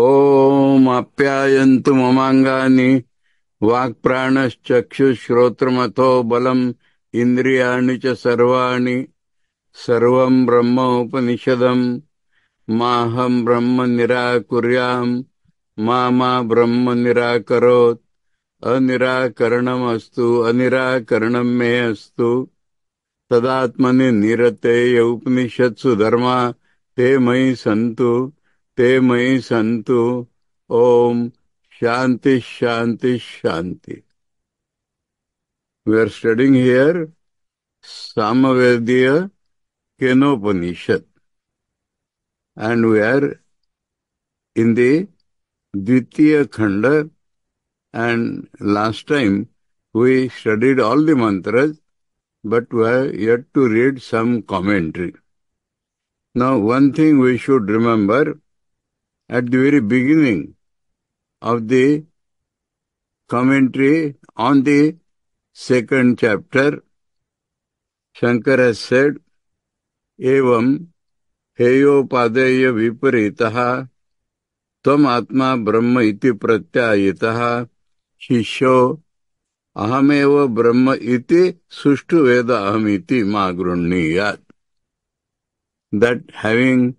ॐ प्यायन्तु ममाङ्गानि वाक्प्राणश्चक्षुश्रोत्रमथो बलम् इन्द्रियाणि च सर्वाणि सर्वं ब्रह्म उपनिषदं माहं ब्रह्म निराकुर्यां मा ब्रह्म निराकरोत् अनिराकरणमस्तु अनिराकरणम् मे अस्तु तदात्मनि निरतेय उपनिषत्सु धर्मा ते मयि सन्तु ते मयि सन्तु ओम शांति शांति शांति वी आर स्टडिंग हियर सामवेदीय Kenopanishad and we are in the द्वितीय खंड and last time we studied all the mantras but we have yet to read some commentary now one thing we should remember at the very beginning of the commentary on the second chapter, Shankar has said, Evam heyo padaya viparitaha tam atma brahma iti pratyayitaha shisho ahameva brahma iti sushtu veda ahamiti magrunniyat. That having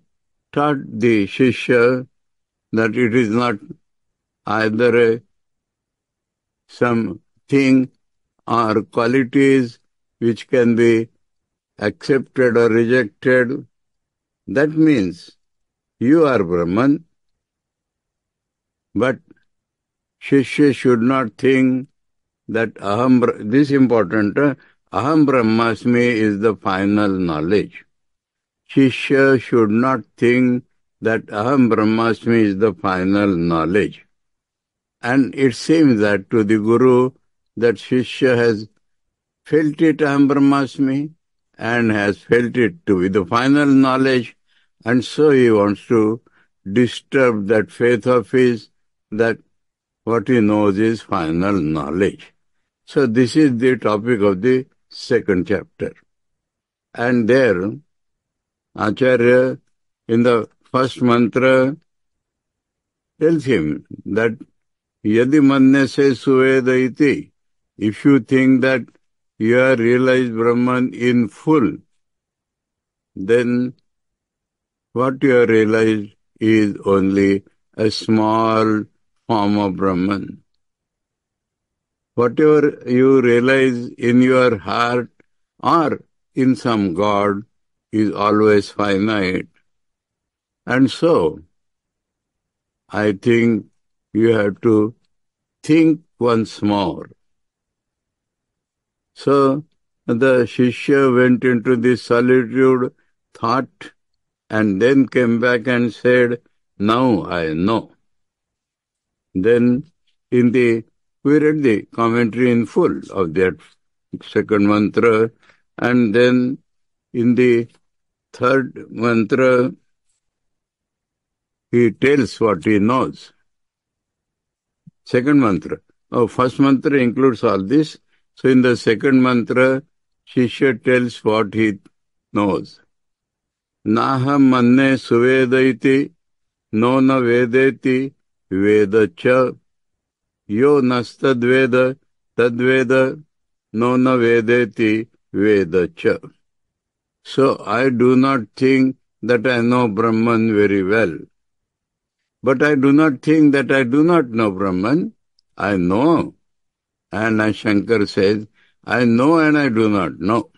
taught the shisho that it is not either a, some thing or qualities which can be accepted or rejected. That means you are Brahman, but Shishya should not think that aham, this important, aham brahmasmi is the final knowledge. Shishya should not think that Aham Brahmasmi is the final knowledge. And it seems that to the Guru, that Shishya has felt it Aham Brahmasmi and has felt it to be the final knowledge. And so he wants to disturb that faith of his that what he knows is final knowledge. So this is the topic of the second chapter. And there, Acharya, in the first mantra tells him that Yadi Mannese Suvedaiti, if you think that you are realized Brahman in full, then what you are realized is only a small form of Brahman. Whatever you realize in your heart or in some God is always finite. And so, I think you have to think once more. So, the Shishya went into the solitude, thought, and then came back and said, Now I know. Then, in the we read the commentary in full of that second mantra, and then in the third mantra, he tells what he knows. Second mantra. Oh, first mantra includes all this. So in the second mantra, Shishya tells what he knows. Naham manne suvedaiti, no na vedeti, veda cha. Yo nastadveda, tadveda, no na vedeti, veda cha. So I do not think that I know Brahman very well. But I do not think that I do not know Brahman. I know. And as Shankar says, I know and I do not know.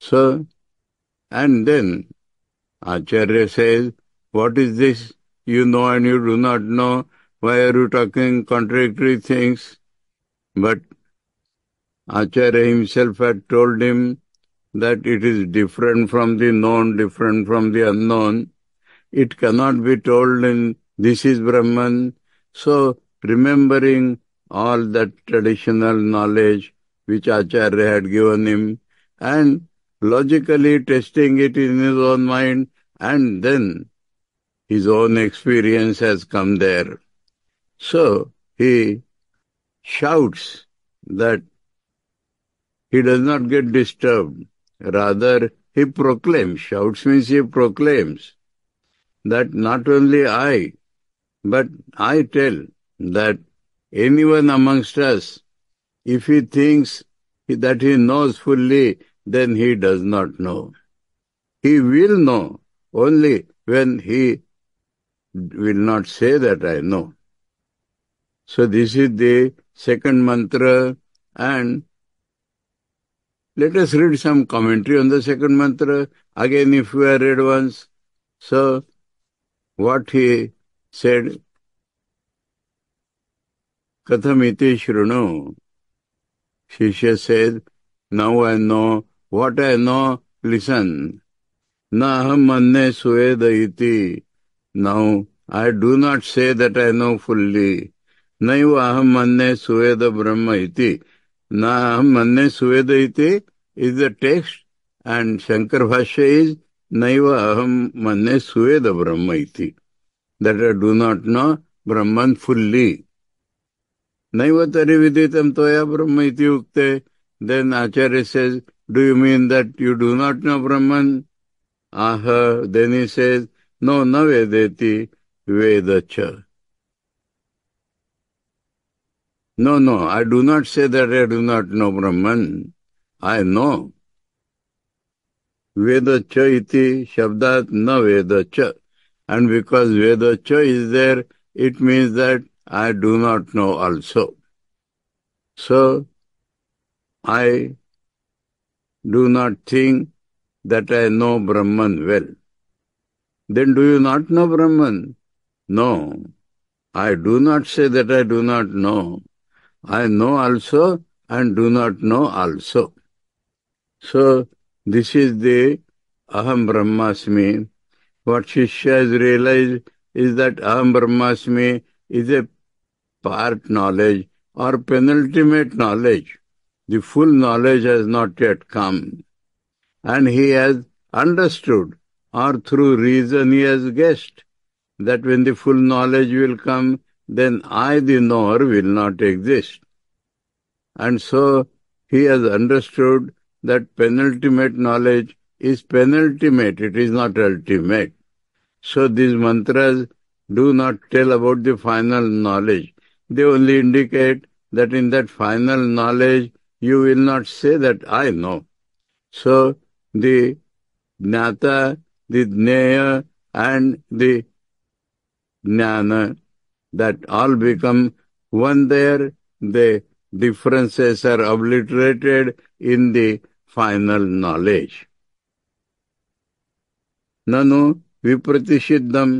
So, and then Acharya says, what is this? You know and you do not know. Why are you talking contradictory things? But Acharya himself had told him that it is different from the known, different from the unknown. It cannot be told in this is Brahman. So remembering all that traditional knowledge which Acharya had given him and logically testing it in his own mind and then his own experience has come there. So he shouts that he does not get disturbed. Rather, he proclaims. Shouts means he proclaims that not only I, but I tell that anyone amongst us, if he thinks that he knows fully, then he does not know. He will know only when he will not say that I know. So this is the second mantra and let us read some commentary on the second mantra. Again, if we are read once. So what he said Kathamiti Shrunu. Shishya said, Now I know what I know, listen. Naham manne iti. Now I do not say that I know fully. Naiva aham manne sueda brahma iti. Naham iti is the text and Shankar Bhashya is नैव अहम मन्ये सुवेद ब्रह्म इति that I do not know Brahman fully नैव तरी विदितम तोया ब्रह्म इति उक्ते then Acharya says do you mean that you do not know Brahman ah then he says no न वेदेती छ no no I do not say that I do not know Brahman I know Vedacha iti shabdat na vedacha. And because vedacha is there, it means that I do not know also. So, I do not think that I know Brahman well. Then do you not know Brahman? No. I do not say that I do not know. I know also and do not know also. So this is the Aham Brahmasmi. What Shishya has realized is that Aham Brahmasmi is a part knowledge or penultimate knowledge. The full knowledge has not yet come. And he has understood or through reason he has guessed that when the full knowledge will come, then I, the knower, will not exist. And so he has understood that penultimate knowledge is penultimate, it is not ultimate. So these mantras do not tell about the final knowledge. They only indicate that in that final knowledge, you will not say that I know. So the jnata, the jnaya, and the jnana, that all become one there. The differences are obliterated in the final knowledge. Nanu vipratishiddham.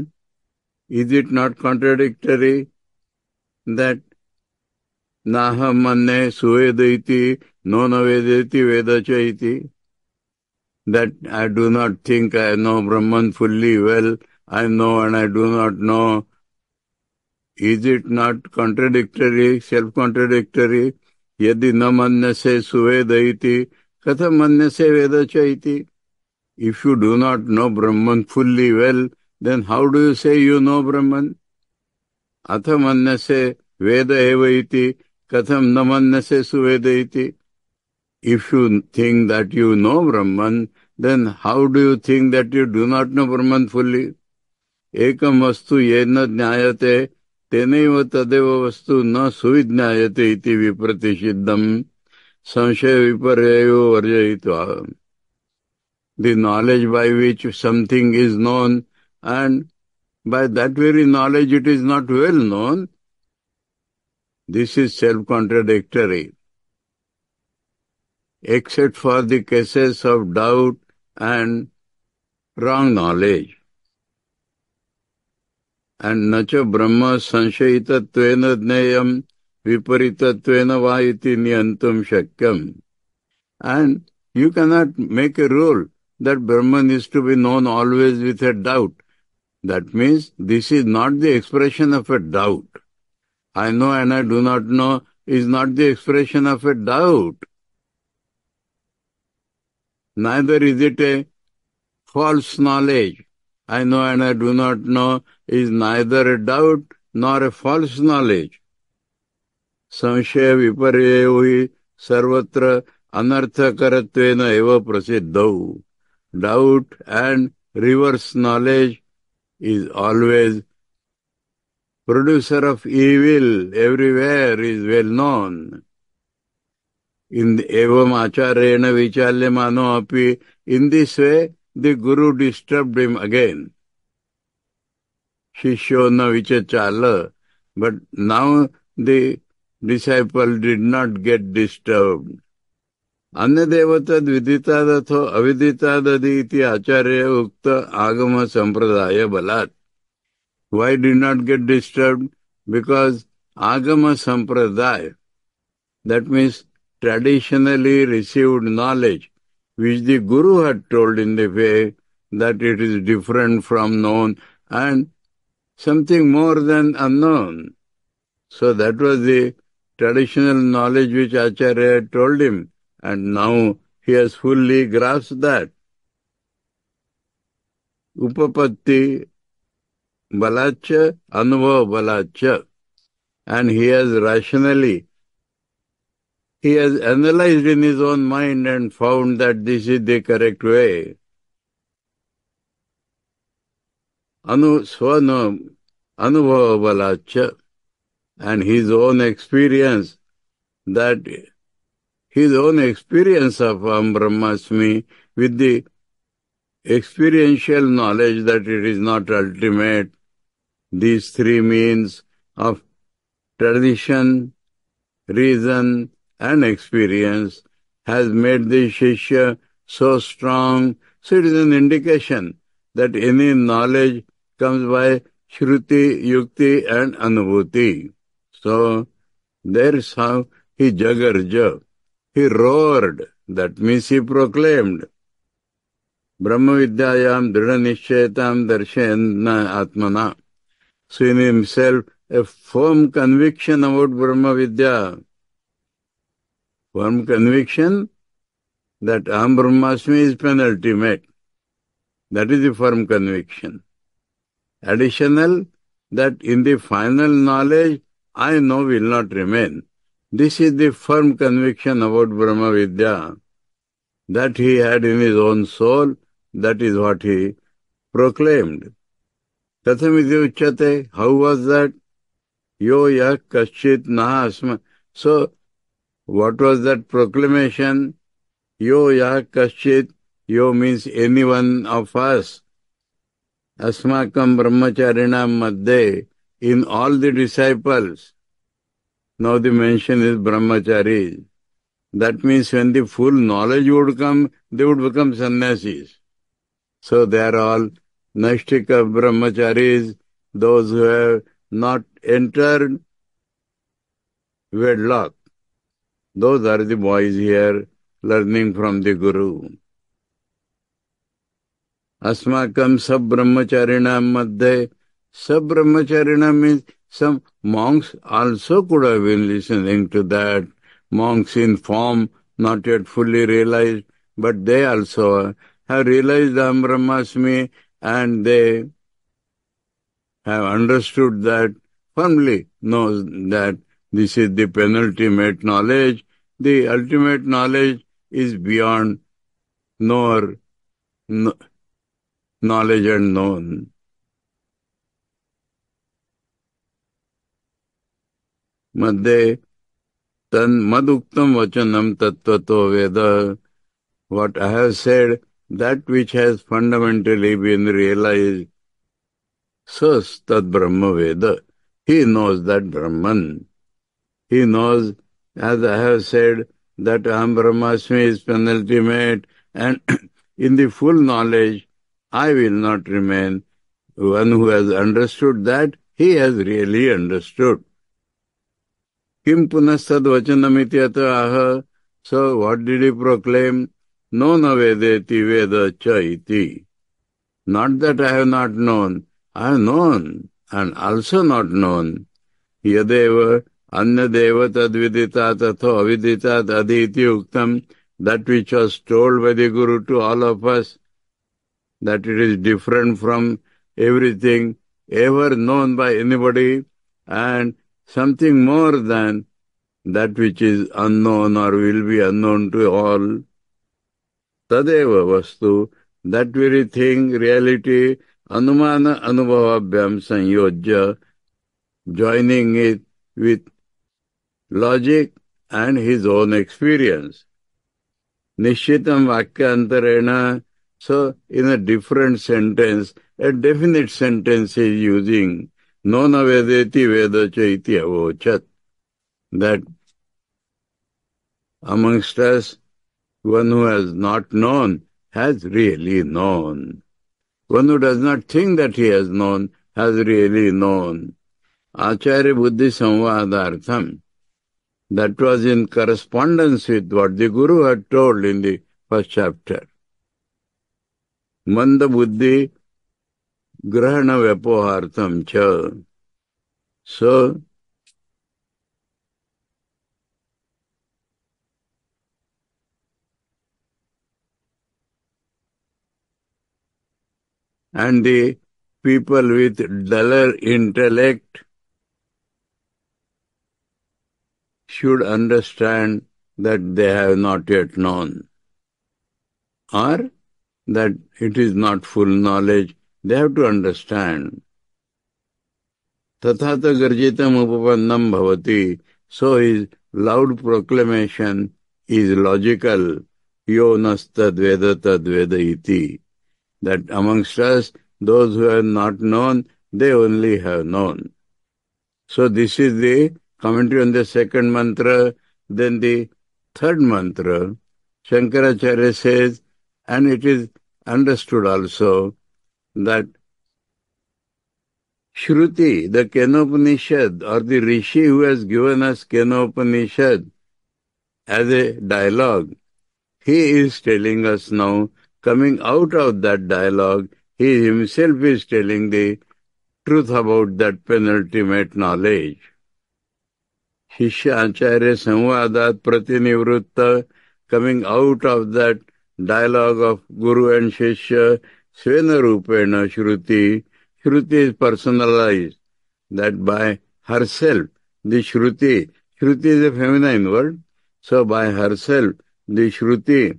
Is it not contradictory that naham manne suvedaiti nonavedaiti vedachaiti? That I do not think I know Brahman fully well. I know and I do not know. Is it not contradictory, self-contradictory? Yadi namanyase suvedayiti Katham manyase वेद chaiti. If you do not know Brahman fully well, then how do you say you know Brahman? Atha manyase veda eva iti. Katham na manyase suveda If you think that you know Brahman, then how do you think that you do not know Brahman fully? Ekam vastu yena jnayate tenaiva tadeva vastu na suvidnyayate iti viprati Sanshaya-viparyayo varjayitva. The knowledge by which something is known and by that very knowledge it is not well known. This is self-contradictory. Except for the cases of doubt and wrong knowledge. And nacha brahma sanshayitatvena jnayam Viparitattvena vayati niyantam shakyam. And you cannot make a rule that Brahman is to be known always with a doubt. That means this is not the expression of a doubt. I know and I do not know is not the expression of a doubt. Neither is it a false knowledge. I know and I do not know is neither a doubt nor a false knowledge. संशय विपर्यो सर्वत्र सर्व एव प्रसिद्ध doubt and reverse knowledge is always producer of evil everywhere is well known in एवं विचाल्य विचार्यमानो अभी in this way the guru disturbed him again शिष्यो न विचचाल but now the disciple did not get disturbed. अन्नदेवता द्विदितादथो अविदितादधि iti आचार्य ukta agama sampradaya balat. why did not get disturbed because agama sampradaya that means traditionally received knowledge which the guru had told in the way that it is different from known and something more than unknown so that was the traditional knowledge which Acharya had told him, and now he has fully grasped that. Upapatti balacha, anuva balacha. And he has rationally, he has analyzed in his own mind and found that this is the correct way. Anu swanam, anubhava balacha and his own experience, that his own experience of Am Brahmasmi with the experiential knowledge that it is not ultimate. These three means of tradition, reason and experience has made the Shishya so strong. So it is an indication that any knowledge comes by Shruti, Yukti and Anubhuti. So there is how he jagarja. He roared. That means he proclaimed. Brahmavidyayam Dhradanishetam darshena Atmana. So in himself, a firm conviction about vidya. Firm conviction that am Brahmasmi is penultimate. That is the firm conviction. Additional, that in the final knowledge, I know will not remain. This is the firm conviction about Brahma Vidya that he had in his own soul. That is what he proclaimed. Katham uchyate. How was that? Yo kashit na nahasma. So, what was that proclamation? Yo ya kashit. Yo means anyone of us. अस्माकं ब्रह्मचारिणां Madde in all the disciples. Now the mention is brahmacharis. That means when the full knowledge would come, they would become sannyasis. So they are all Nashtika brahmacharis, those who have not entered wedlock. Those are the boys here learning from the Guru. sab brahmachari namadhe sub means some monks also could have been listening to that. Monks in form, not yet fully realized, but they also have realized the Brahmasmi and they have understood that, firmly knows that this is the penultimate knowledge. The ultimate knowledge is beyond nor no, knowledge and known. tan Maduktam Vachanam Tattvato Veda. What I have said, that which has fundamentally been realized, Sas Tad Brahma Veda. He knows that Brahman. He knows, as I have said, that Aham Brahmasmi is penultimate, and in the full knowledge, I will not remain. One who has understood that, he has really understood. Kim punastadvachanamiti aha. So what did he proclaim? No navedeti veda chaiti. Not that I have not known. I have known and also not known. Yadeva anyadeva tadviditat atho aviditat aditi uktam. That which was told by the Guru to all of us, that it is different from everything ever known by anybody and something more than that which is unknown or will be unknown to all. Tadeva vastu, that very thing, reality, anumana anubhavabhyam sanyojya, joining it with logic and his own experience. Nishitam vakyantarena, so in a different sentence, a definite sentence is using no vedeti veda chaitya vochat. That amongst us, one who has not known has really known. One who does not think that he has known has really known. Acharya Buddhi Samvadartham. That was in correspondence with what the Guru had told in the first chapter. Manda Buddhi grahana vyapohartam cha. So, and the people with duller intellect should understand that they have not yet known or that it is not full knowledge they have to understand. Tathata garjitam upapannam bhavati. So his loud proclamation is logical. Yo nastadvedata tadveda iti. That amongst us, those who have not known, they only have known. So this is the commentary on the second mantra. Then the third mantra, Shankaracharya says, and it is understood also that Shruti, the Kenopanishad, or the Rishi who has given us Kenopanishad as a dialogue, he is telling us now, coming out of that dialogue, he himself is telling the truth about that penultimate knowledge. Shishya Acharya Samvadat Pratinivritta, coming out of that dialogue of Guru and Shishya, Svena Rupena Shruti. Shruti is personalized, that by herself, the Shruti, Shruti is a feminine word, so by herself, the Shruti,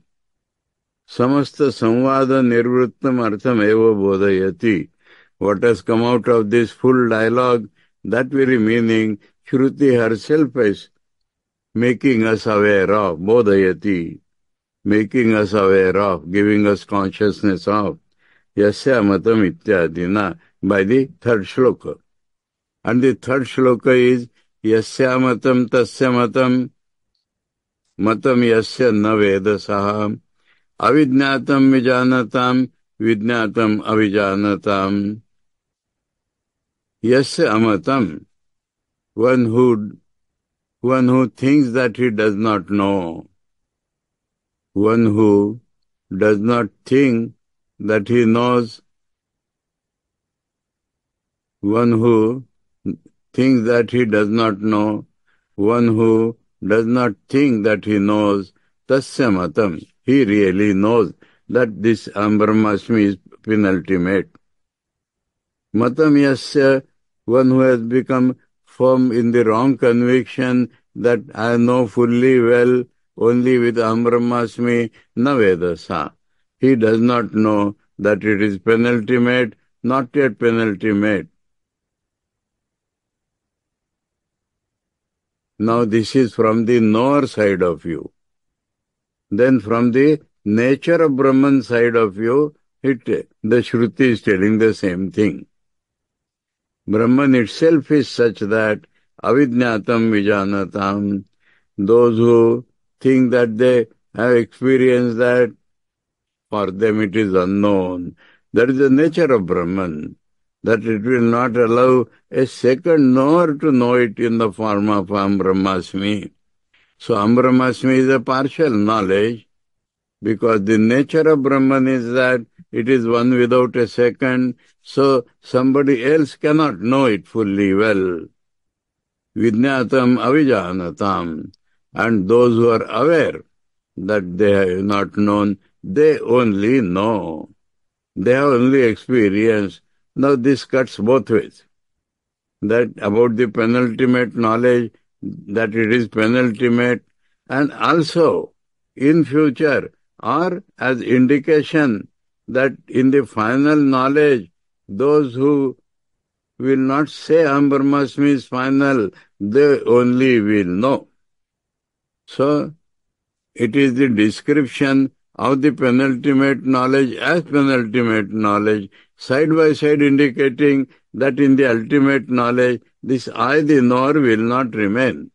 समस्त संवाद निर्वृत्तम अर्थम एवं बोधयति what has come out of this full dialogue, that very meaning Shruti herself is making us aware of, bodhayati, making us aware of, giving us consciousness of. यश्यामतम इत्यादि ना by the third shloka and the third shloka is यश्यामतम तस्य मतम मतम यश न वेद सह अविज्ञातम विजानताम विज्ञातम अविजानताम यश अमतम one who one who thinks that he does not know one who does not think that he knows one who thinks that he does not know, one who does not think that he knows, tasyamatam, he really knows that this ambramasmi is penultimate. Matam yasya, one who has become firm in the wrong conviction that I know fully well only with ambramasmi navedasa he does not know that it is penalty made, not yet penalty made. Now this is from the knower side of you. Then from the nature of Brahman side of you, it, the Shruti is telling the same thing. Brahman itself is such that avidnyatam vijanatam, those who think that they have experienced that for them it is unknown. That is the nature of Brahman, that it will not allow a second knower to know it in the form of Ambrahmasmi. So Ambrahmasmi is a partial knowledge because the nature of Brahman is that it is one without a second, so somebody else cannot know it fully well. Vidnyatam avijanatam. And those who are aware that they have not known, they only know. They have only experience. Now this cuts both ways. That about the penultimate knowledge, that it is penultimate, and also in future, or as indication that in the final knowledge, those who will not say Aham is final, they only will know. So, it is the description of the penultimate knowledge as penultimate knowledge, side by side indicating that in the ultimate knowledge, this I, the knower, will not remain.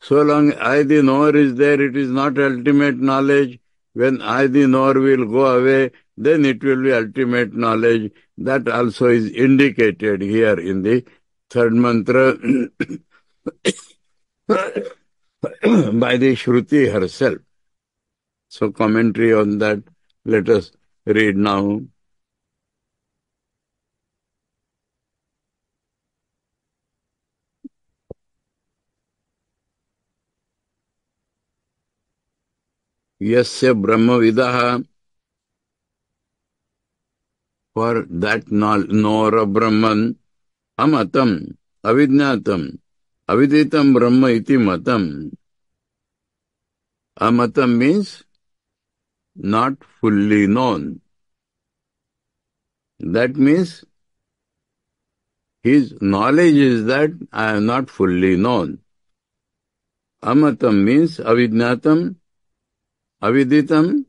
So long I, the knower, is there, it is not ultimate knowledge. When I, the knower, will go away, then it will be ultimate knowledge. That also is indicated here in the third mantra by the Shruti herself. So, commentary on that, let us read now. Yasya Brahma Vidaha. For that Nora Brahman, Amatam, Avidnatam, Aviditam Brahma Iti Matam. Amatam means not fully known. That means his knowledge is that I am not fully known. Amatam means avidnatam, aviditam,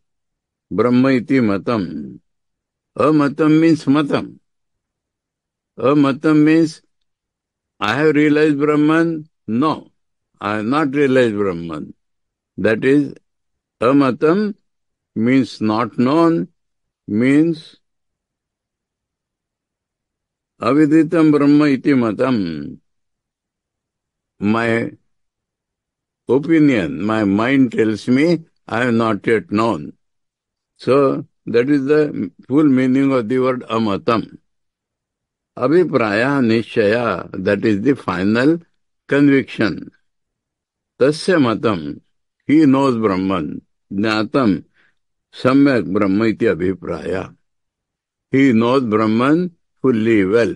brahma matam. Amatam means matam. Amatam means I have realized Brahman. No, I have not realized Brahman. That is amatam means not known, means aviditam brahma iti matam. My opinion, my mind tells me I have not yet known. So that is the full meaning of the word amatam. Abhipraya nishaya, that is the final conviction. Tasya matam, he knows Brahman. Jnatam, Samyak Brahma iti abhipraya. He knows Brahman fully well.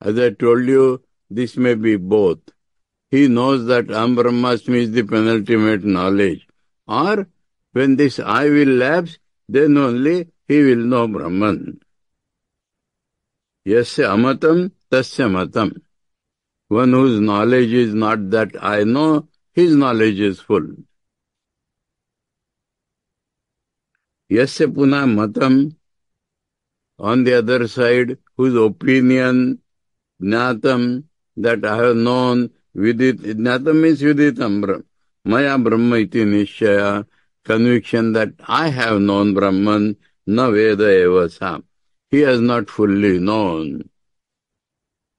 As I told you, this may be both. He knows that Am Brahmasmi is the penultimate knowledge. Or, when this I will lapse, then only he will know Brahman. Yasya amatam tasya matam. One whose knowledge is not that I know, his knowledge is full. Yes, Puna Matam, on the other side, whose opinion, Jnatam, that I have known, Vidit, Jnatam means Viditam, Brahma, Maya Brahma iti Nishaya, conviction that I have known Brahman, na Veda evasa. He has not fully known.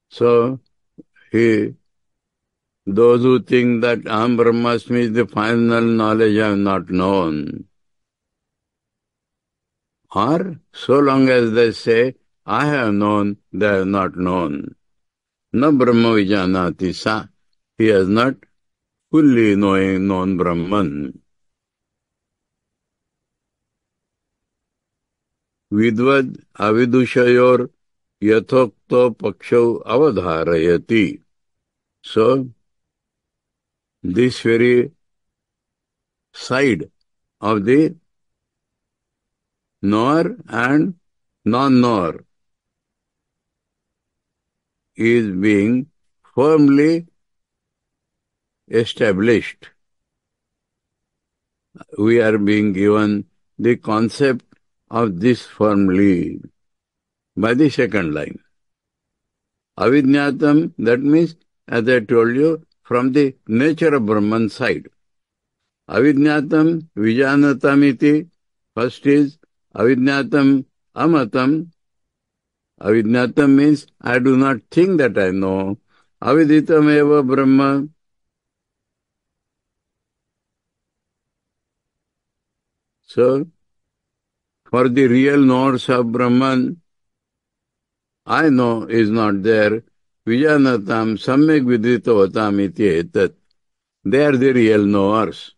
So, he, those who think that am Brahmasmi is the final knowledge I have not known or so long as they say, I have known, they have not known. Na Brahma Vijanati sa. He has not fully knowing known Brahman. Vidvad avidushayor यथोक्त पक्षौ अवधारयति So this very side of the nor and non-nor is being firmly established. We are being given the concept of this firmly by the second line. Avidnyatam, that means, as I told you, from the nature of Brahman side. Avidnyatam, Vijanatamiti. first is Avidnatam amatam. Avidnatam means I do not think that I know. Aviditam eva Brahma. So, for the real knowers of Brahman, I know is not there. Vijanatam samyak viditavatam iti etat. They are the real knowers.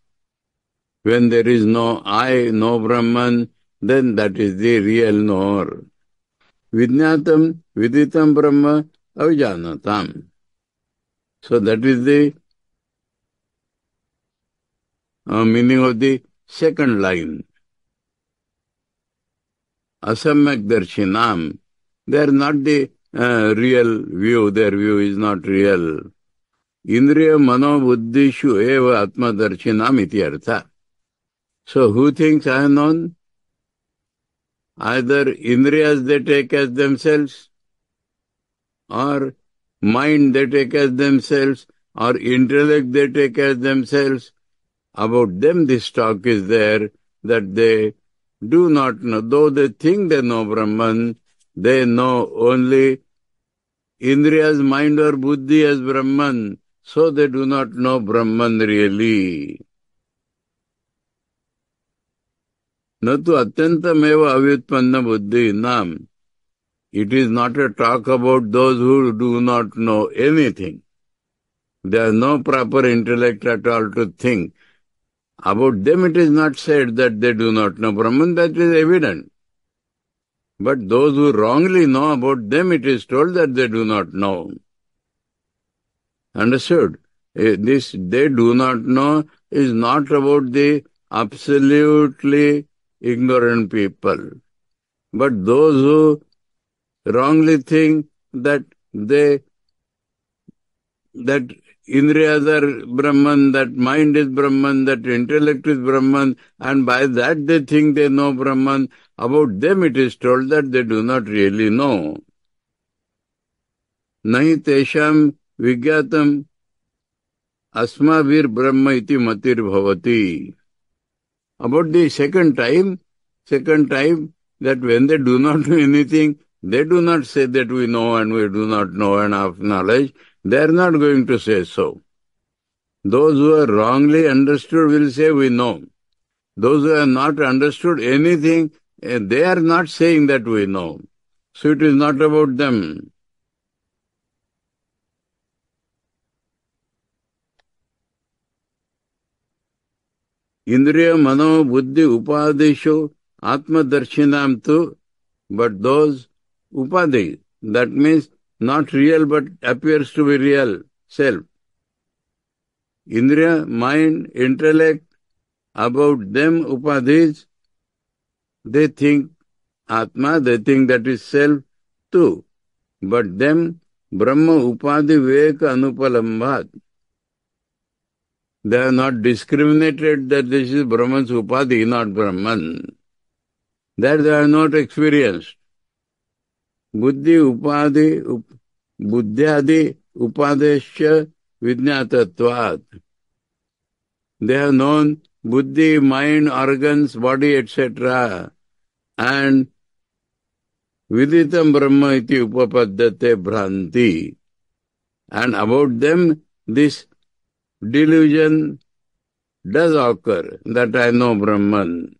When there is no I, no Brahman, then that is the real knower. Vidnyatam, Viditam Brahma, Avijanatam. So that is the uh, meaning of the second line. Asamak Darshinam, they are not the uh, real view, their view is not real. Indriya Mano Buddhishu Eva Atma Darshinam Iti Artha. So who thinks I am known? either Indriyas they take as themselves, or mind they take as themselves, or intellect they take as themselves. About them this talk is there that they do not know, though they think they know Brahman, they know only Indriya's mind or Buddhi as Brahman, so they do not know Brahman really. न तु अत्यंतमेव अव्युत्पन्न बुद्धि नाम It is not a talk about those who do not know anything. There is no proper intellect at all to think. About them it is not said that they do not know Brahman, that is evident. But those who wrongly know about them, it is told that they do not know. Understood? Eh, this they do not know is not about the absolutely ignorant people. But those who wrongly think that they that Indriyas are Brahman, that mind is Brahman, that intellect is Brahman, and by that they think they know Brahman. About them it is told that they do not really know. Nahi tesham vigatam asmavir brahma iti matir bhavati. About the second time, second time, that when they do not do anything, they do not say that we know and we do not know and have knowledge. They are not going to say so. Those who are wrongly understood will say we know. Those who have not understood anything, eh, they are not saying that we know. So it is not about them. इंद्रियो मनो बुद्धि उपाधिशु आत्मदर्शिन but those उपाधि that means not real but appears to be real self इंद्रिय mind intellect about them उपाधिज they think atma they think that is self too but them ब्रह्म उपाधि विवेक अनुपलम्बाद They have not discriminated that this is Brahman's upadhi, not Brahman. That they have not experienced. Buddhi upadhi, up, buddhyadi upadesha vidnyatatvat. They have known buddhi, mind, organs, body, etc. And viditam brahma iti upapaddate bhranti. And about them, this delusion does occur that I know Brahman.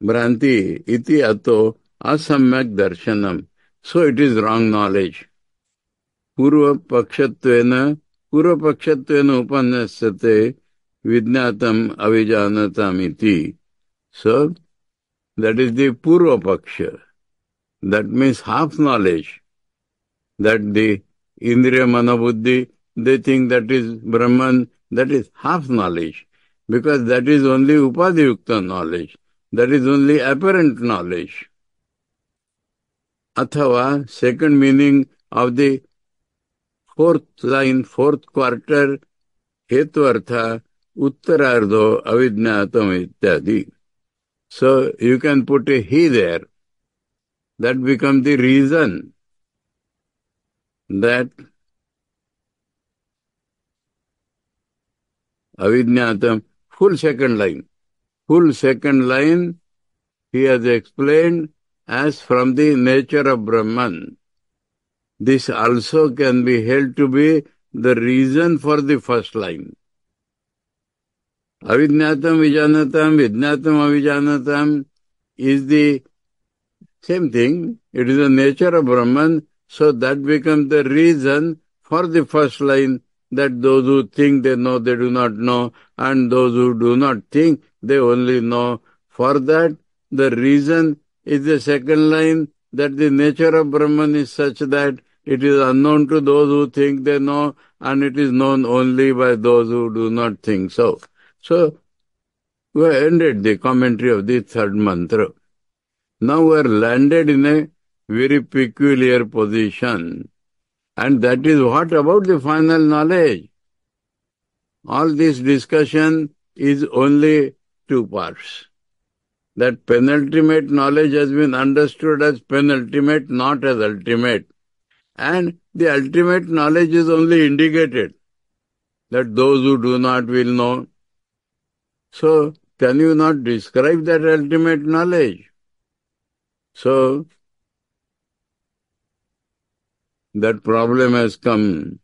Branti iti ato asamyak darshanam. So it is wrong knowledge. Purva pakshatvena purva pakshatvena upanasate vidnatam avijanatam iti. So that is the purva paksha. That means half knowledge. That the indriya manabuddhi they think that is Brahman, that is half knowledge, because that is only Upadhyukta knowledge, that is only apparent knowledge. Athava, second meaning of the fourth line, fourth quarter, hetuartha, uttarardho, avidnatam ityadi. So you can put a he there. That becomes the reason that avignyatam, full second line. Full second line, he has explained as from the nature of Brahman. This also can be held to be the reason for the first line. Avignyatam vijanatam, vijnatam avijanatam is the same thing. It is the nature of Brahman, so that becomes the reason for the first line that those who think they know, they do not know, and those who do not think, they only know. For that, the reason is the second line that the nature of Brahman is such that it is unknown to those who think they know, and it is known only by those who do not think so. So, we ended the commentary of the third mantra. Now we are landed in a very peculiar position and that is what about the final knowledge? All this discussion is only two parts. That penultimate knowledge has been understood as penultimate, not as ultimate. And the ultimate knowledge is only indicated that those who do not will know. So, can you not describe that ultimate knowledge? So, that problem has come.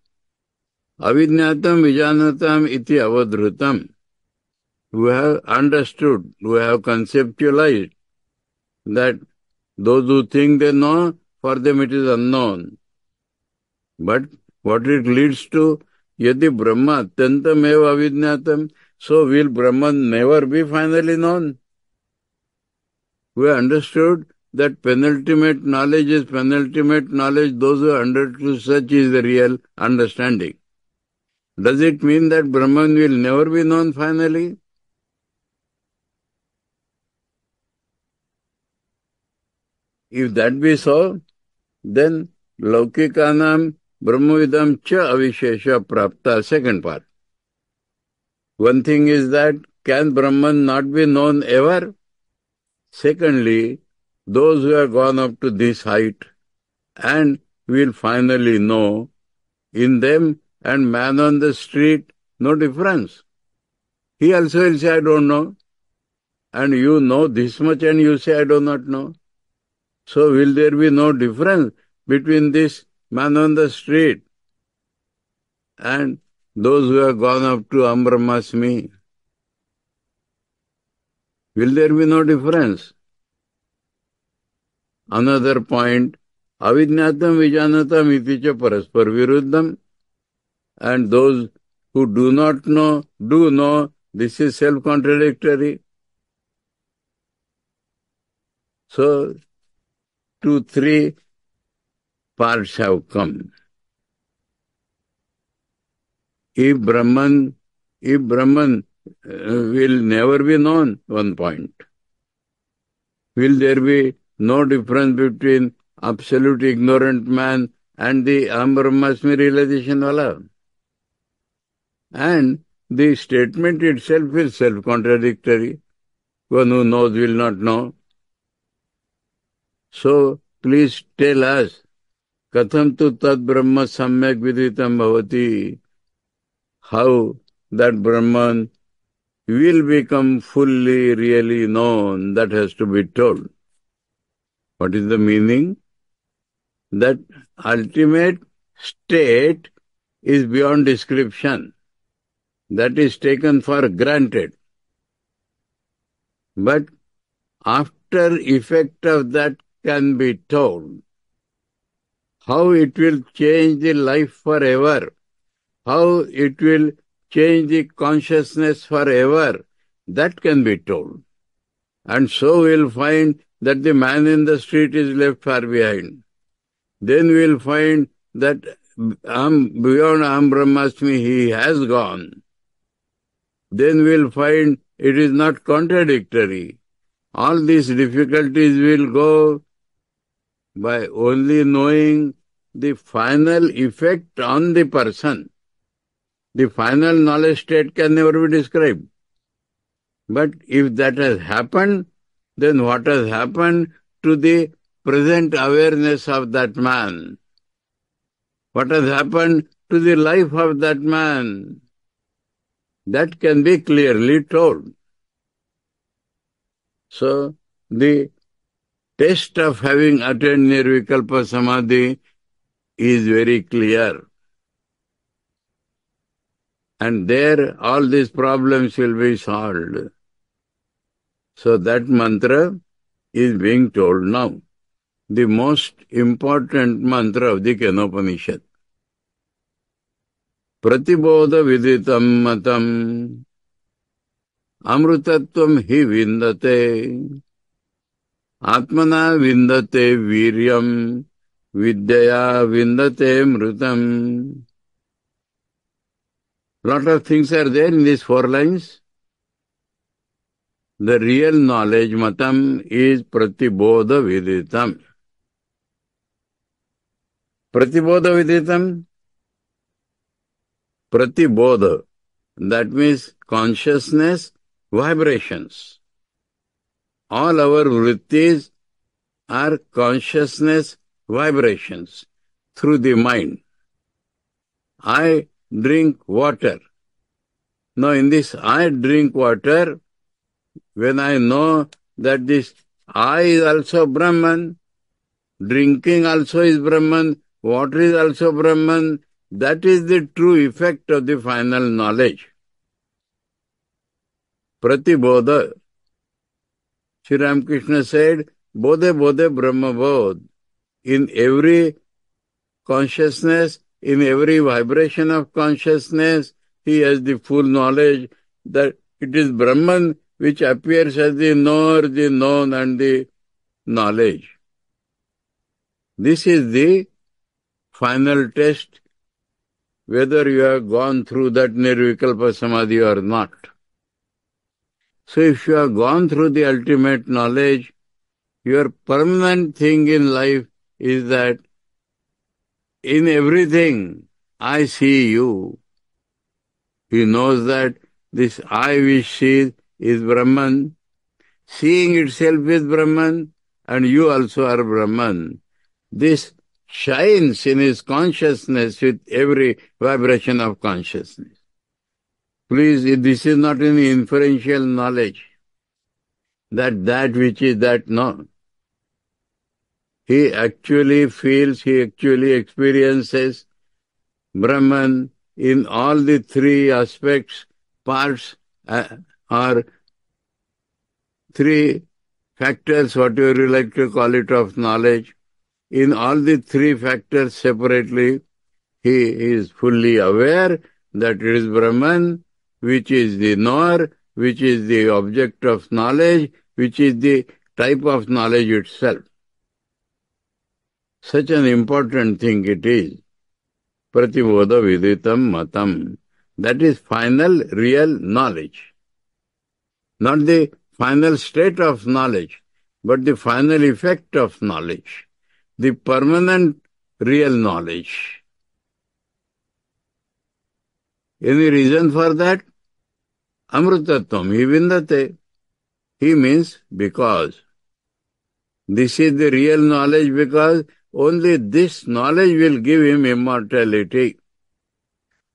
Avidnatam vijanatam iti avadrutam. We have understood, we have conceptualized that those who think they know, for them it is unknown. But what it leads to, yadi Brahma atyantam eva avidnatam, so will Brahman never be finally known? We understood that penultimate knowledge is penultimate knowledge. Those who understood such is the real understanding. Does it mean that Brahman will never be known finally? If that be so, then Laukikanam Brahmavidam cha avishesha prapta, second part. One thing is that can Brahman not be known ever? Secondly, those who have gone up to this height, and will finally know in them and man on the street, no difference. He also will say, I don't know. And you know this much and you say, I do not know. So will there be no difference between this man on the street and those who have gone up to Ambramasmi? Will there be no difference? another point, avidnatam vijanatam iticha paraspar viruddham. And those who do not know, do know, this is self-contradictory. So, two, three parts have come. If Brahman, if Brahman uh, will never be known, one point. Will there be no difference between absolute ignorant man and the Ambrahmasmi realization wala. And the statement itself is self-contradictory. One who knows will not know. So please tell us, katham tu tad brahma samyak viditam bhavati, how that Brahman will become fully, really known, that has to be told. What is the meaning? That ultimate state is beyond description. That is taken for granted. But after effect of that can be told, how it will change the life forever, how it will change the consciousness forever, that can be told. And so we'll find that the man in the street is left far behind. Then we'll find that um, beyond Am Brahmasmi he has gone. Then we'll find it is not contradictory. All these difficulties will go by only knowing the final effect on the person. The final knowledge state can never be described. But if that has happened, then what has happened to the present awareness of that man? What has happened to the life of that man? That can be clearly told. So, the test of having attained Nirvikalpa Samadhi is very clear. And there all these problems will be solved. So that mantra is being told now. The most important mantra of the Kenopanishad. Pratibodha viditam matam amrutattvam hi vindate atmana vindate viryam vidyaya vindate mrutam. Lot of things are there in these four lines. The real knowledge, matam, is pratibodha viditam. Pratibodha viditam? Pratibodha. That means consciousness, vibrations. All our vrittis are consciousness vibrations through the mind. I drink water. Now in this I drink water, when I know that this I is also Brahman, drinking also is Brahman, water is also Brahman, that is the true effect of the final knowledge. Pratibodha. Sri Ramakrishna said, Bodhe Bodhe Brahmabodh. In every consciousness, in every vibration of consciousness, he has the full knowledge that it is Brahman which appears as the knower, the known, and the knowledge. This is the final test whether you have gone through that Nirvikalpa Samadhi or not. So if you have gone through the ultimate knowledge, your permanent thing in life is that in everything I see you. He knows that this I which sees is Brahman, seeing itself is Brahman, and you also are Brahman. This shines in his consciousness with every vibration of consciousness. Please, this is not any inferential knowledge that that which is that, no. He actually feels, he actually experiences Brahman in all the three aspects, parts uh, are three factors, whatever you like to call it, of knowledge. In all the three factors separately, he is fully aware that it is Brahman, which is the knower, which is the object of knowledge, which is the type of knowledge itself. Such an important thing it is. Pratibodha viditam matam. That is final real knowledge. Not the final state of knowledge, but the final effect of knowledge, the permanent real knowledge. Any reason for that? Amrutatam he vindate. He means because. This is the real knowledge because only this knowledge will give him immortality.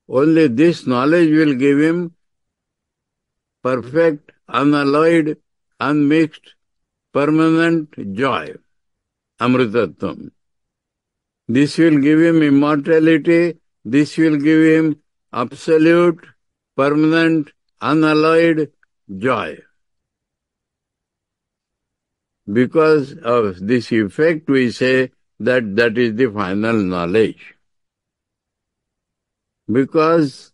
Only this knowledge will give him perfect unalloyed, unmixed, permanent joy, amritattam. This will give him immortality, this will give him absolute, permanent, unalloyed joy. Because of this effect, we say that that is the final knowledge. Because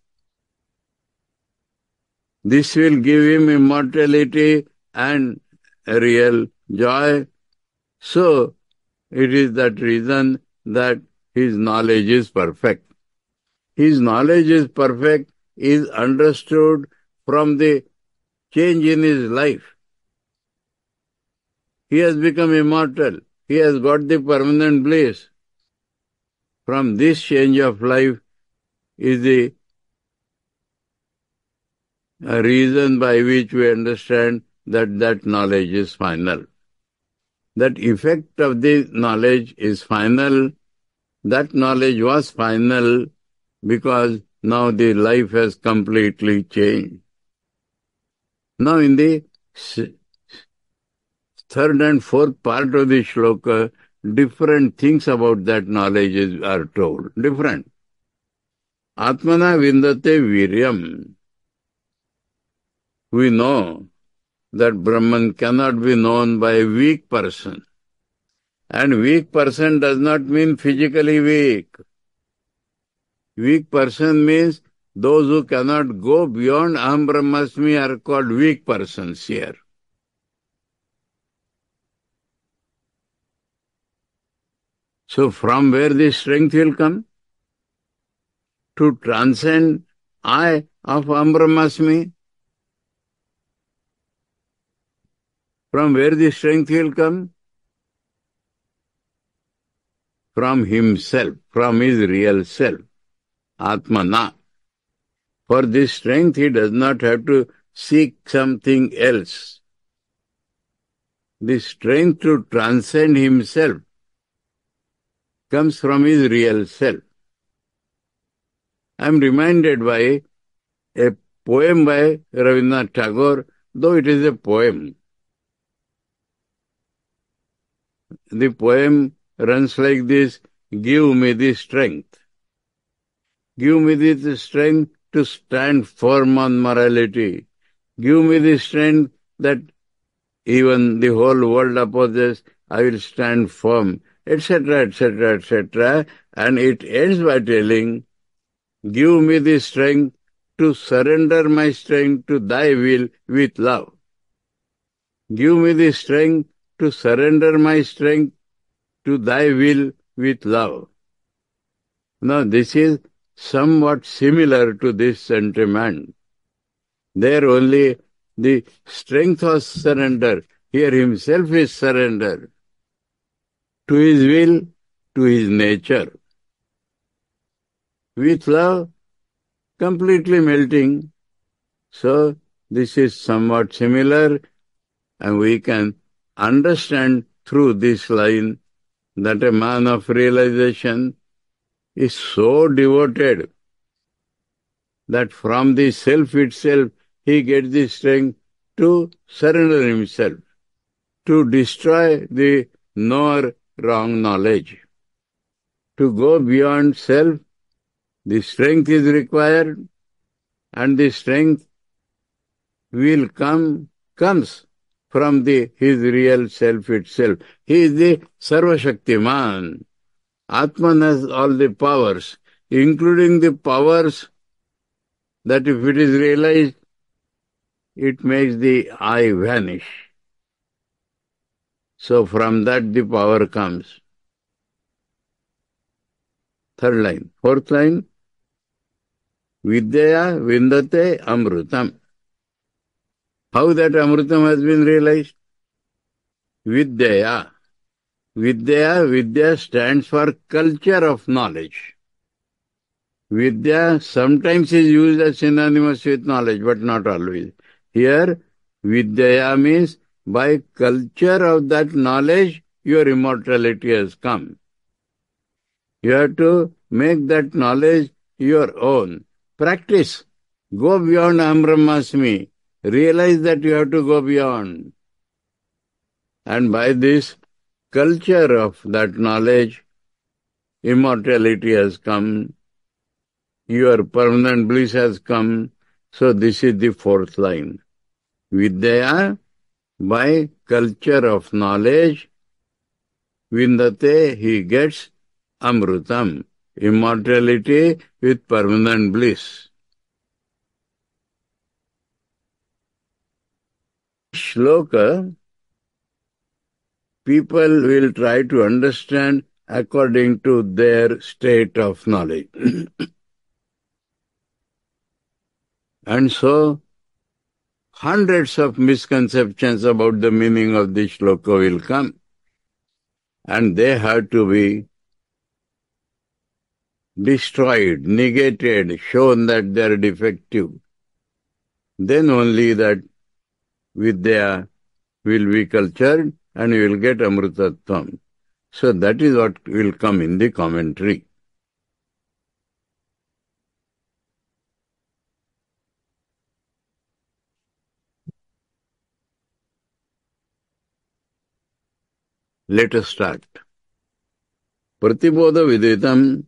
this will give him immortality and real joy. So, it is that reason that his knowledge is perfect. His knowledge is perfect is understood from the change in his life. He has become immortal. He has got the permanent bliss. From this change of life is the a reason by which we understand that that knowledge is final. That effect of the knowledge is final. That knowledge was final because now the life has completely changed. Now in the third and fourth part of the shloka, different things about that knowledge is, are told. Different. Atmana vindate viryam we know that Brahman cannot be known by a weak person. And weak person does not mean physically weak. Weak person means those who cannot go beyond Aham Brahmasmi are called weak persons here. So from where this strength will come? To transcend I of Aham Brahmasmi From where the strength will come? From himself, from his real self, Atmana. For this strength, he does not have to seek something else. The strength to transcend himself comes from his real self. I am reminded by a poem by Rabindranath Tagore, though it is a poem. The poem runs like this Give me the strength. Give me the strength to stand firm on morality. Give me the strength that even the whole world opposes, I will stand firm, etc., etc., etc. And it ends by telling, Give me the strength to surrender my strength to thy will with love. Give me the strength to surrender my strength to thy will with love. Now, this is somewhat similar to this sentiment. There only the strength of surrender. Here himself is surrender to his will, to his nature. With love, completely melting. So, this is somewhat similar, and we can understand through this line that a man of realization is so devoted that from the self itself he gets the strength to surrender himself, to destroy the nor wrong knowledge. To go beyond self, the strength is required and the strength will come, comes from the his real self itself. He is the Sarvashaktiman. Atman has all the powers, including the powers that if it is realized, it makes the I vanish. So from that the power comes. Third line. Fourth line. Vidya Vindate Amrutam. How that Amritam has been realized? Vidyaya. Vidya, Vidya stands for culture of knowledge. Vidya sometimes is used as synonymous with knowledge, but not always. Here, Vidyaya means by culture of that knowledge, your immortality has come. You have to make that knowledge your own. Practice. Go beyond Amramasmi realize that you have to go beyond. And by this culture of that knowledge, immortality has come, your permanent bliss has come. So this is the fourth line. Vidya, by culture of knowledge, Vindate, he gets Amrutam, immortality with permanent bliss. shloka, people will try to understand according to their state of knowledge. and so, hundreds of misconceptions about the meaning of this shloka will come. And they have to be destroyed, negated, shown that they are defective. Then only that with their will be cultured and you will get Amritatvam. So that is what will come in the commentary. Let us start. Pratibodha viditam,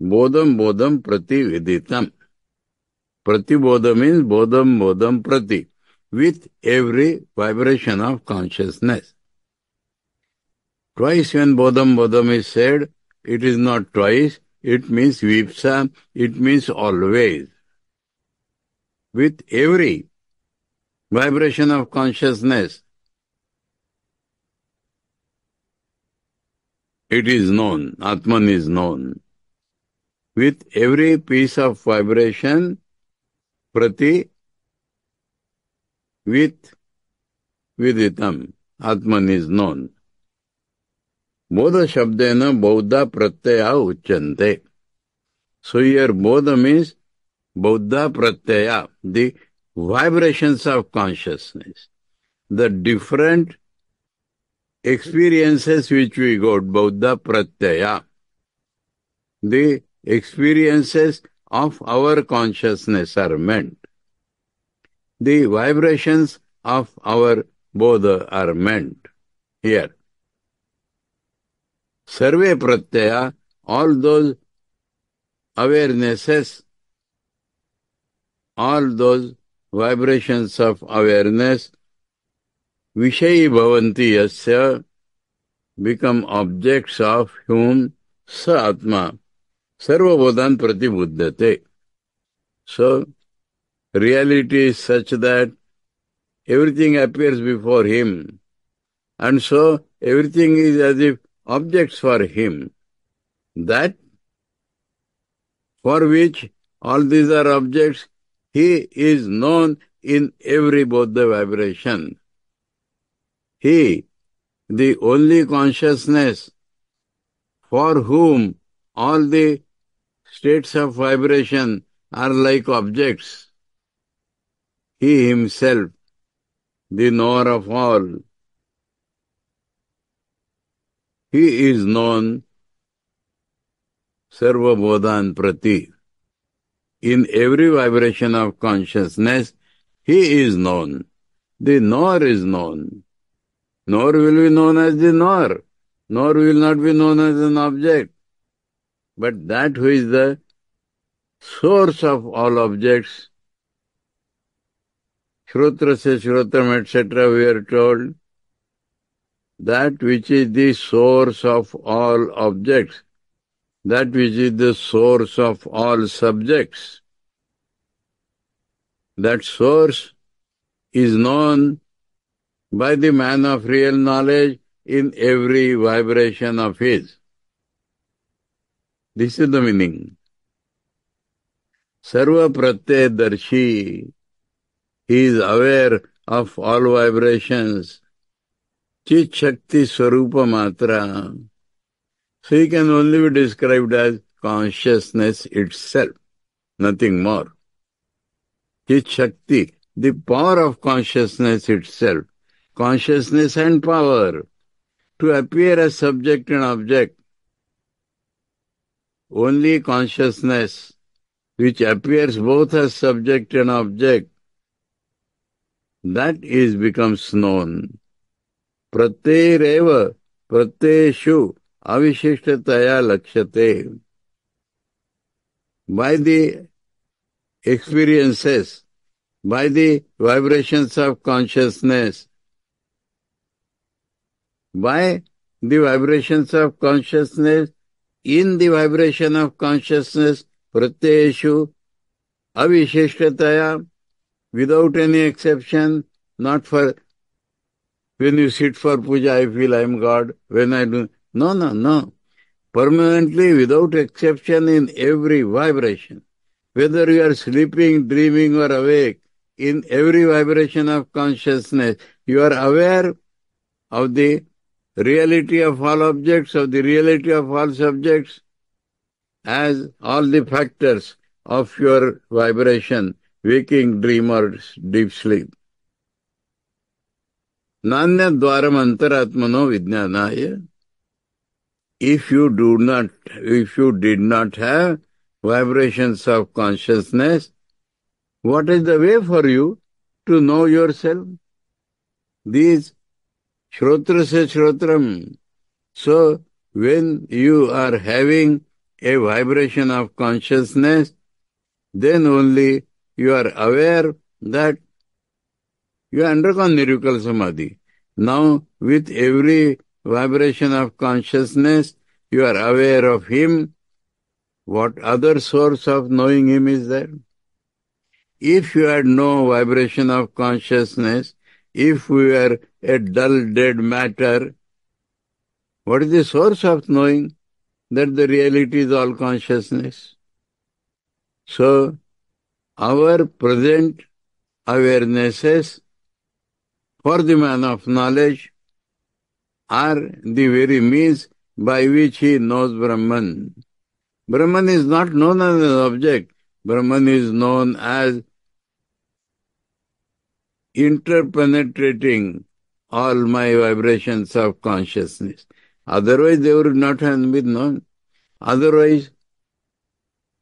bodham bodham prati viditam. Pratibodha means bodham bodham prati with every vibration of consciousness. Twice when bodham bodham is said, it is not twice, it means vipsa, it means always. With every vibration of consciousness, it is known, Atman is known. With every piece of vibration, Prati with viditam, Atman is known. बोध shabdena, bodha pratyaya उच्चन्ते so here bodha means buddha pratyaya the vibrations of consciousness the different experiences which we got buddha pratyaya the experiences of our consciousness are meant the vibrations of our bodha are meant here. Sarve Pratyaya, all those awarenesses, all those vibrations of awareness, Vishayi Bhavanti Yasya, become objects of whom Sa Atma, Sarvabodhan Pratibuddhate. So, reality is such that everything appears before him. And so everything is as if objects for him. That for which all these are objects, he is known in every Bodha vibration. He, the only consciousness for whom all the states of vibration are like objects he himself, the knower of all. He is known Sarvabodhan Prati. In every vibration of consciousness, he is known. The knower is known. Nor will be known as the knower, nor will not be known as an object. But that who is the source of all objects Shrotrasya Shrotam, etc., we are told that which is the source of all objects, that which is the source of all subjects. That source is known by the man of real knowledge in every vibration of his. This is the meaning. Sarva pratyadarshi. He is aware of all vibrations. Chit Shakti Swarupa Matra. So he can only be described as consciousness itself, nothing more. Chit Shakti, the power of consciousness itself, consciousness and power to appear as subject and object. Only consciousness, which appears both as subject and object, that is becomes known. Pratyereva pratyeshu taya lakshate. By the experiences, by the vibrations of consciousness, by the vibrations of consciousness, in the vibration of consciousness, pratyeshu avishishtataya without any exception, not for when you sit for puja, I feel I am God. When I do, no, no, no. Permanently, without exception, in every vibration, whether you are sleeping, dreaming, or awake, in every vibration of consciousness, you are aware of the reality of all objects, of the reality of all subjects, as all the factors of your vibration waking dreamers deep sleep. Nanya Dwaram Antaratmano vidyanaya. If you do not, if you did not have vibrations of consciousness, what is the way for you to know yourself? These Shrotra Shrotram. So, when you are having a vibration of consciousness, then only you are aware that you undergone nirvikalpa samadhi. Now, with every vibration of consciousness, you are aware of Him. What other source of knowing Him is there? If you had no vibration of consciousness, if we were a dull, dead matter, what is the source of knowing that the reality is all consciousness? So, our present awarenesses for the man of knowledge are the very means by which he knows Brahman. Brahman is not known as an object. Brahman is known as interpenetrating all my vibrations of consciousness. Otherwise, they would not have been known. Otherwise,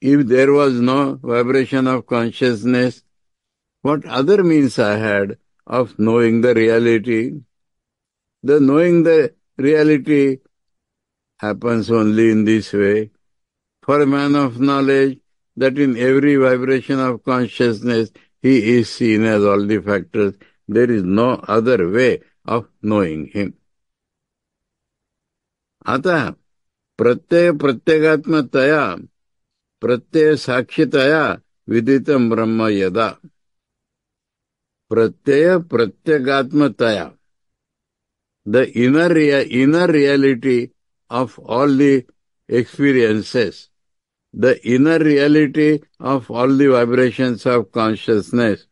if there was no vibration of consciousness, what other means I had of knowing the reality? The knowing the reality happens only in this way. For a man of knowledge, that in every vibration of consciousness, he is seen as all the factors. There is no other way of knowing him. अतः प्रत्यय प्रत्यगात्मतया प्रत्यय साक्षितया विदित ब्रह्म यदा प्रत्यय प्रत्यगात्मतया the inner inner reality of all the experiences the inner reality of all the vibrations of consciousness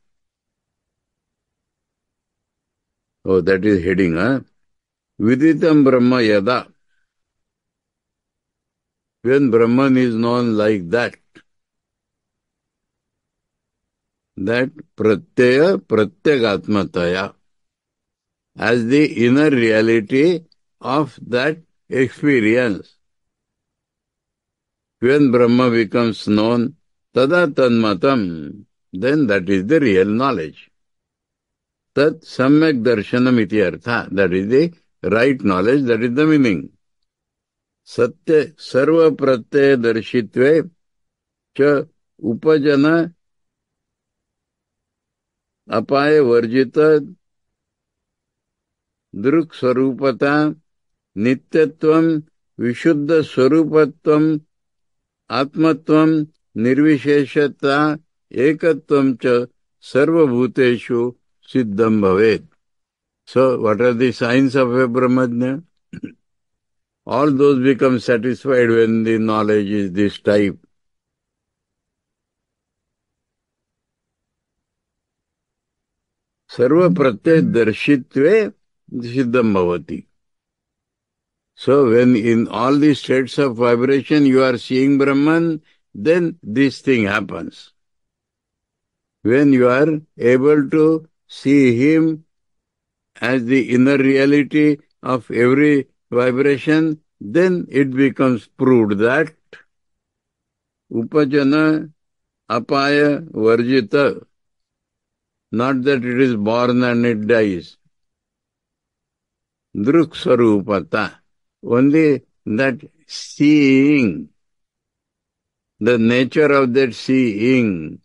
oh that is heading विदितम ब्रह्म यदा When Brahman is known like that, that Pratyaya Pratyagatmataya as the inner reality of that experience. When Brahma becomes known, tada then that is the real knowledge. Tat samyak darshanam iti artha, that is the right knowledge, that is the meaning. सत्य सर्व प्रत्यय दर्शित्वे च उपजन अपाय वर्जित दृक् स्वरूपता नित्यत्व विशुद्ध स्वरूपत्व आत्मत्व निर्विशेषता एकत्व च सर्वभूतेषु सिद्धम भवेत so what are the science of a ब्रह्मज्ञ All those become satisfied when the knowledge is this type. Sarva pratyay hmm. darshitve siddham bhavati. So when in all the states of vibration you are seeing Brahman, then this thing happens. When you are able to see him as the inner reality of every vibration, then it becomes proved that upajana, apaya, varjita, not that it is born and it dies. Druk sarupata, only that seeing, the nature of that seeing.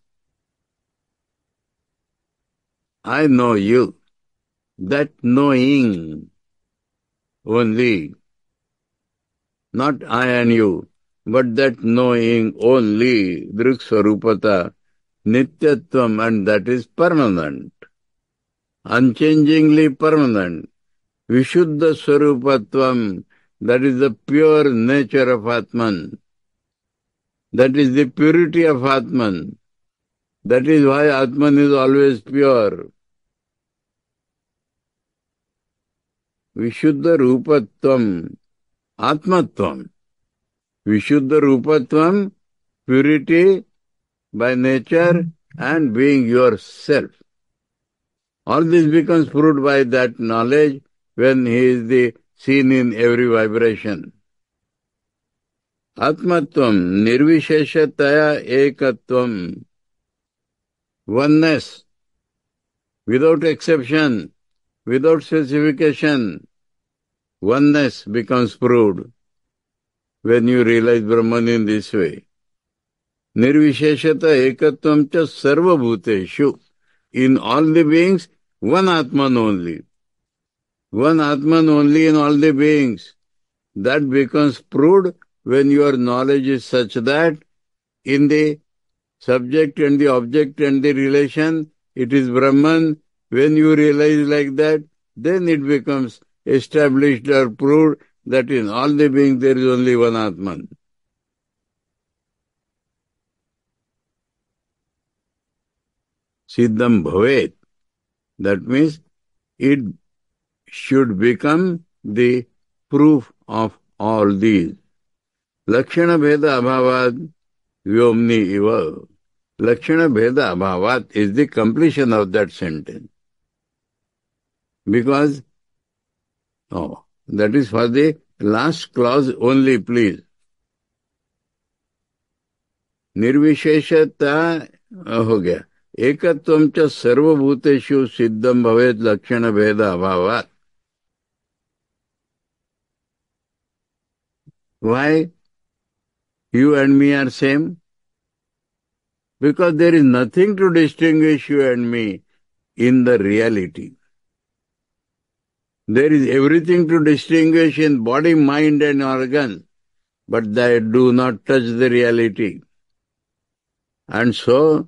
I know you, that knowing only. Not I and you, but that knowing only, Drikswarupata, Nityatvam, and that is permanent, unchangingly permanent. Vishuddha Swarupatvam, that is the pure nature of Atman. That is the purity of Atman. That is why Atman is always pure. విశుద్ధ రూపత్వం ఆత్మత్వం విశుద్ధ రూపత్వం purity by nature and being yourself. All this becomes proved by that knowledge when he is the seen in every vibration. Atmatvam, nirvisheshataya ekatvam, oneness, without exception, without specification, oneness becomes proved when you realize Brahman in this way. Nirvisheshata ekatvam cha sarvabhuteshu. In all the beings, one Atman only. One Atman only in all the beings. That becomes proved when your knowledge is such that in the subject and the object and the relation, it is Brahman when you realize like that, then it becomes established or proved that in all the being there is only one Atman. Siddham Bhavet. That means it should become the proof of all these. Lakshana Bheda Abhavad Vyomni Iva. Lakshana Bheda Abhavat is the completion of that sentence. Because, oh, that is for the last clause only, please. निर्विशेषता हो गया एकत्वम च सर्वभूतेषु siddham भवेद लक्षण भेद अभावात why you and me are same because there is nothing to distinguish you and me in the reality there is everything to distinguish in body, mind, and organ, but they do not touch the reality. And so,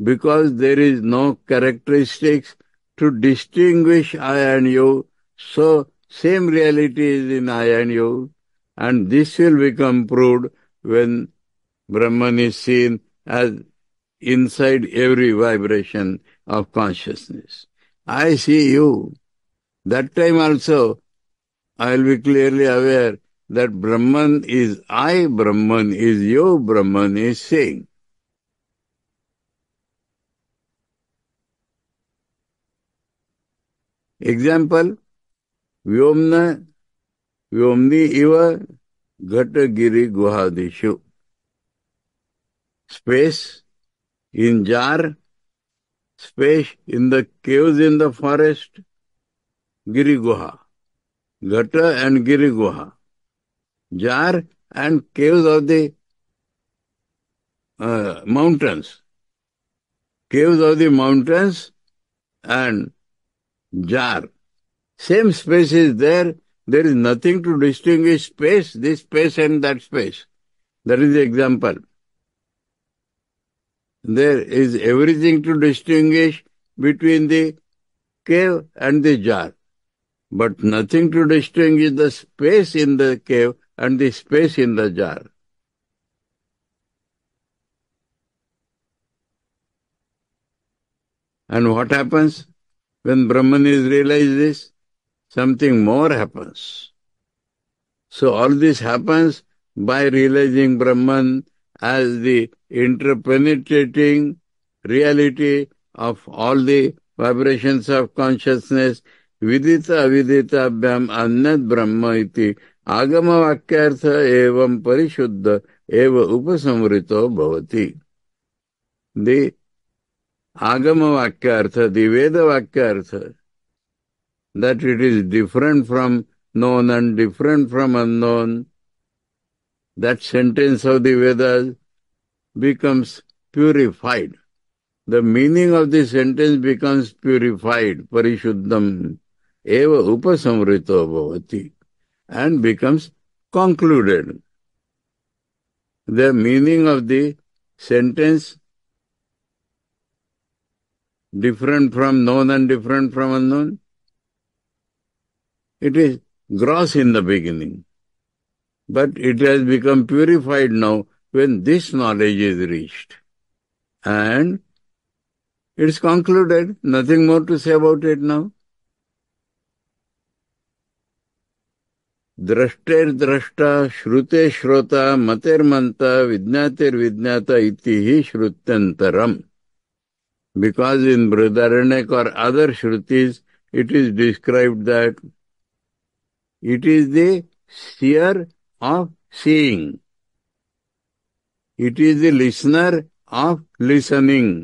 because there is no characteristics to distinguish I and you, so same reality is in I and you, and this will become proved when Brahman is seen as inside every vibration of consciousness. I see you. That time also, I will be clearly aware that Brahman is I, Brahman is you, Brahman is saying. Example, Vyomna, Vyomni Iva, Ghatagiri Guhadishu. Space in jar, space in the caves in the forest, Giri Guha, Ghata and Giri Jar and caves of the uh, mountains, caves of the mountains and Jar. Same space is there. There is nothing to distinguish space, this space and that space. That is the example. There is everything to distinguish between the cave and the jar but nothing to distinguish the space in the cave and the space in the jar. And what happens when Brahman is realized this? Something more happens. So all this happens by realizing Brahman as the interpenetrating reality of all the vibrations of consciousness विदित अविदिताभ्याम अन्यत ब्रह्म आगम वाक्यर्थ एवं परिशुद्ध एव उपसमृतो भवति the आगम वाक्यर्थ the Veda वाक्यर्थ it is different from known and different from unknown that sentence of the Veda becomes purified. The meaning of the sentence becomes purified, parishuddham, eva upasamrito bhavati and becomes concluded. The meaning of the sentence different from known and different from unknown. It is gross in the beginning, but it has become purified now when this knowledge is reached. And it's concluded, nothing more to say about it now. द्रष्टेर्द्रष्टा श्रुते श्रोता मतेर्मता विज्ञातेर्विज्ञाता इति ही श्रुत्यंतरम because in Brihadaranyaka or other श्रुतिज it is describe that it is the seer of seeing it is the listener of listening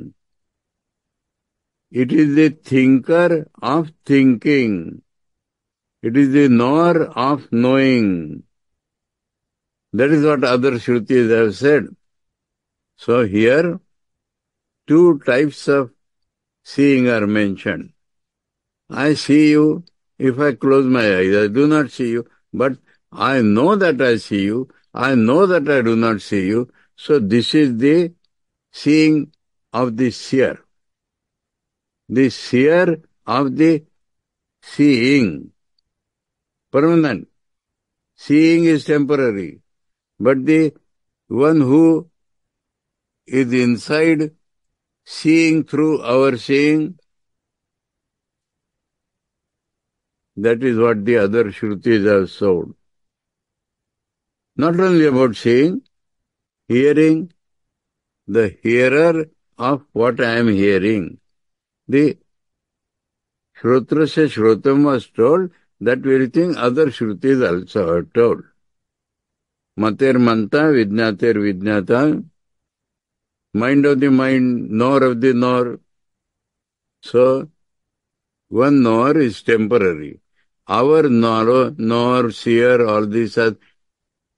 it is the thinker of thinking It is the knower of knowing. That is what other Shrutis have said. So here, two types of seeing are mentioned. I see you if I close my eyes. I do not see you, but I know that I see you. I know that I do not see you. So this is the seeing of the seer. The seer of the seeing permanent. Seeing is temporary. But the one who is inside, seeing through our seeing, that is what the other Shrutis have showed. Not only about seeing, hearing, the hearer of what I am hearing. The Shrotra se Shrotam was told, that very thing other Shrutis also are told. Mater Manta, Vidnater Vidnata, mind of the mind, nor of the nor. So, one nor is temporary. Our nor, nor, seer, all these are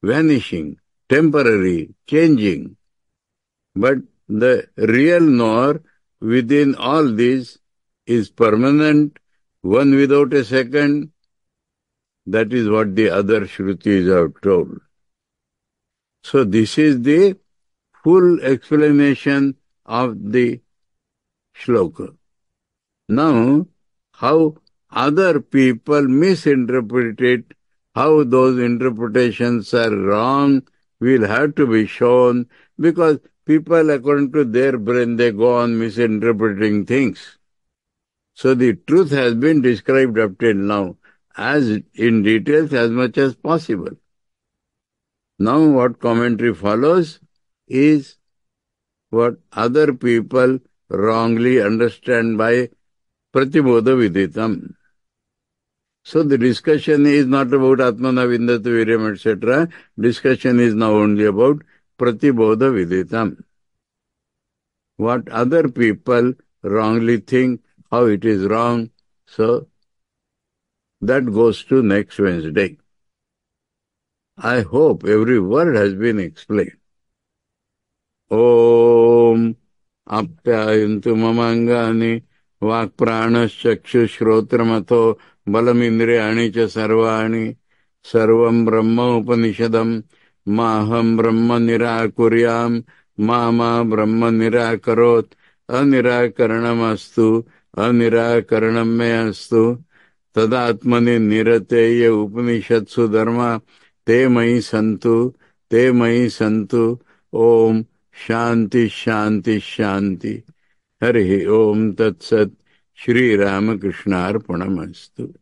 vanishing, temporary, changing. But the real nor within all these is permanent, one without a second, that is what the other Shrutis have told. So this is the full explanation of the shloka. Now, how other people misinterpreted, how those interpretations are wrong will have to be shown because people, according to their brain, they go on misinterpreting things. So the truth has been described up till now as in details as much as possible. Now what commentary follows is what other people wrongly understand by pratibodha viditam. So the discussion is not about atmana viryam etc. Discussion is now only about pratibodha viditam. What other people wrongly think, how it is wrong, so that goes to next Wednesday. I hope every word has been explained. Om Aptayantu Mamangani Vak Pranaschakshus Shrotramato Balamindriyani Cha Sarvani Sarvam Brahma Upanishadam Maham Brahma Nirakuryam mamam Brahma Nirakarot Anirakaranam Astu Anirakaranam Me Astu निरते ये उपनिषत्सु धर्म ते मयि संतु ते मयि संतु ओम शांति शांति शांति हरि ओम तत्सत श्री रामकृष्णार्पणमस्तु